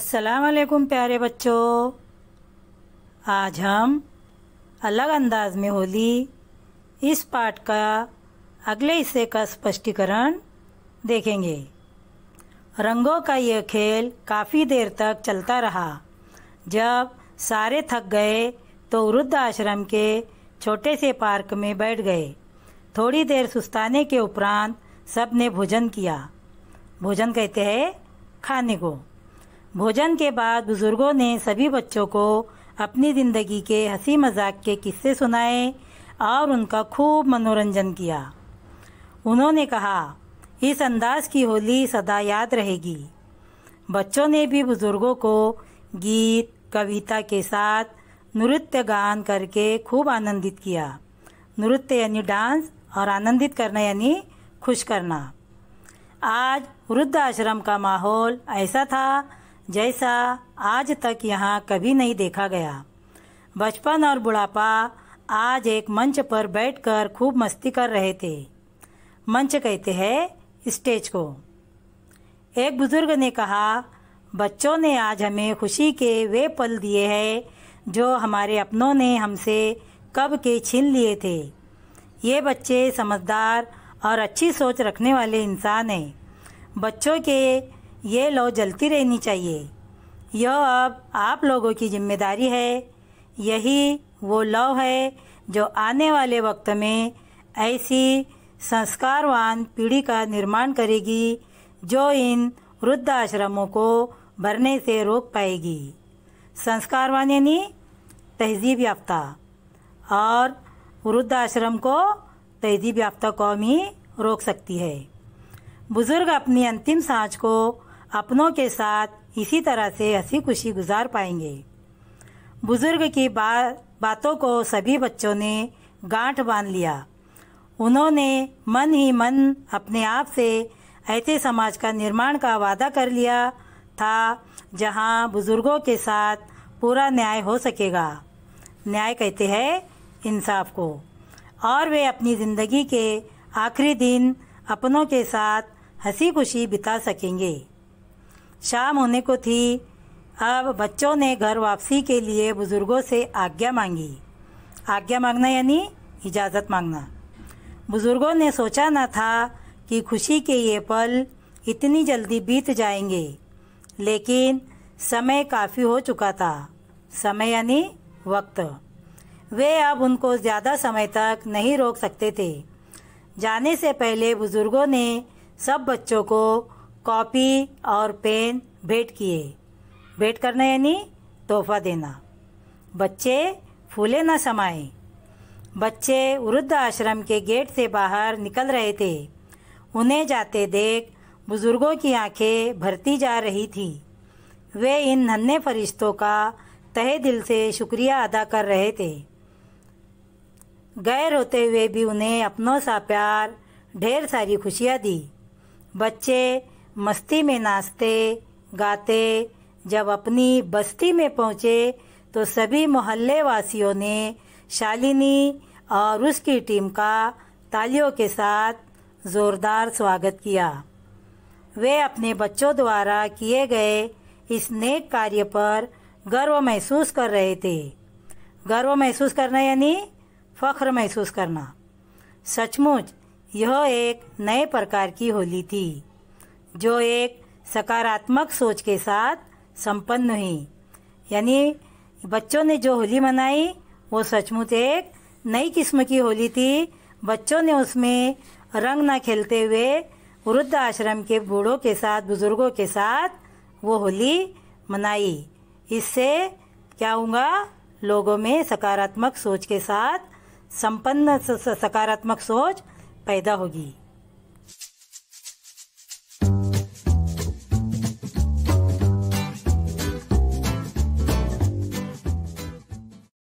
अस्सलाम वालेकुम प्यारे बच्चों आज हम अलग अंदाज में होली इस पाठ का अगले हिस्से का स्पष्टीकरण देखेंगे रंगों का यह खेल काफ़ी देर तक चलता रहा जब सारे थक गए तो वृद्ध आश्रम के छोटे से पार्क में बैठ गए थोड़ी देर सुस्ताने के उपरांत सब ने भोजन किया भोजन कहते हैं खाने को भोजन के बाद बुजुर्गों ने सभी बच्चों को अपनी ज़िंदगी के हंसी मजाक के किस्से सुनाए और उनका खूब मनोरंजन किया उन्होंने कहा इस अंदाज की होली सदा याद रहेगी बच्चों ने भी बुज़ुर्गों को गीत कविता के साथ नृत्य गान करके खूब आनंदित किया नृत्य यानी डांस और आनंदित करना यानी खुश करना आज वृद्ध आश्रम का माहौल ऐसा था जैसा आज तक यहाँ कभी नहीं देखा गया बचपन और बुढ़ापा आज एक मंच पर बैठकर खूब मस्ती कर रहे थे मंच कहते हैं स्टेज को एक बुजुर्ग ने कहा बच्चों ने आज हमें खुशी के वे पल दिए हैं जो हमारे अपनों ने हमसे कब के छीन लिए थे ये बच्चे समझदार और अच्छी सोच रखने वाले इंसान हैं बच्चों के ये लौ जलती रहनी चाहिए यह अब आप लोगों की जिम्मेदारी है यही वो लौ है जो आने वाले वक्त में ऐसी संस्कारवान पीढ़ी का निर्माण करेगी जो इन वृद्ध आश्रमों को भरने से रोक पाएगी संस्कारवान यानी तहजीब याफ्ता और वृद्ध आश्रम को तहजीब याफ्ता कौम ही रोक सकती है बुज़ुर्ग अपनी अंतिम सांस को अपनों के साथ इसी तरह से हंसी खुशी गुजार पाएंगे बुजुर्ग की बा, बातों को सभी बच्चों ने गांठ बांध लिया उन्होंने मन ही मन अपने आप से ऐसे समाज का निर्माण का वादा कर लिया था जहां बुजुर्गों के साथ पूरा न्याय हो सकेगा न्याय कहते हैं इंसाफ को और वे अपनी ज़िंदगी के आखिरी दिन अपनों के साथ हंसी खुशी बिता सकेंगे शाम होने को थी अब बच्चों ने घर वापसी के लिए बुज़ुर्गों से आज्ञा मांगी आज्ञा मांगना यानी इजाज़त मांगना बुज़ुर्गों ने सोचा ना था कि खुशी के ये पल इतनी जल्दी बीत जाएंगे लेकिन समय काफ़ी हो चुका था समय यानी वक्त वे अब उनको ज़्यादा समय तक नहीं रोक सकते थे जाने से पहले बुज़ुर्गों ने सब बच्चों को कॉपी और पेन भेंट किए भेंट करना यानी तोहफा देना बच्चे फूले न समाए बच्चे वृद्ध आश्रम के गेट से बाहर निकल रहे थे उन्हें जाते देख बुजुर्गों की आंखें भरती जा रही थी वे इन नन्हे फरिश्तों का तहे दिल से शुक्रिया अदा कर रहे थे गैर होते हुए भी उन्हें अपनों सा प्यार ढेर सारी खुशियाँ दी बच्चे मस्ती में नाचते गाते जब अपनी बस्ती में पहुंचे तो सभी मोहल्ले वासियों ने शालिनी और उसकी टीम का तालियों के साथ ज़ोरदार स्वागत किया वे अपने बच्चों द्वारा किए गए इस नेक कार्य पर गर्व महसूस कर रहे थे गर्व महसूस करना यानी फख्र महसूस करना सचमुच यह एक नए प्रकार की होली थी जो एक सकारात्मक सोच के साथ संपन्न हुई यानी बच्चों ने जो होली मनाई वो सचमुच एक नई किस्म की होली थी बच्चों ने उसमें रंग ना खेलते हुए वृद्ध आश्रम के बूढ़ों के साथ बुजुर्गों के साथ वो होली मनाई इससे क्या होगा लोगों में सकारात्मक सोच के साथ संपन्न सकारात्मक सोच पैदा होगी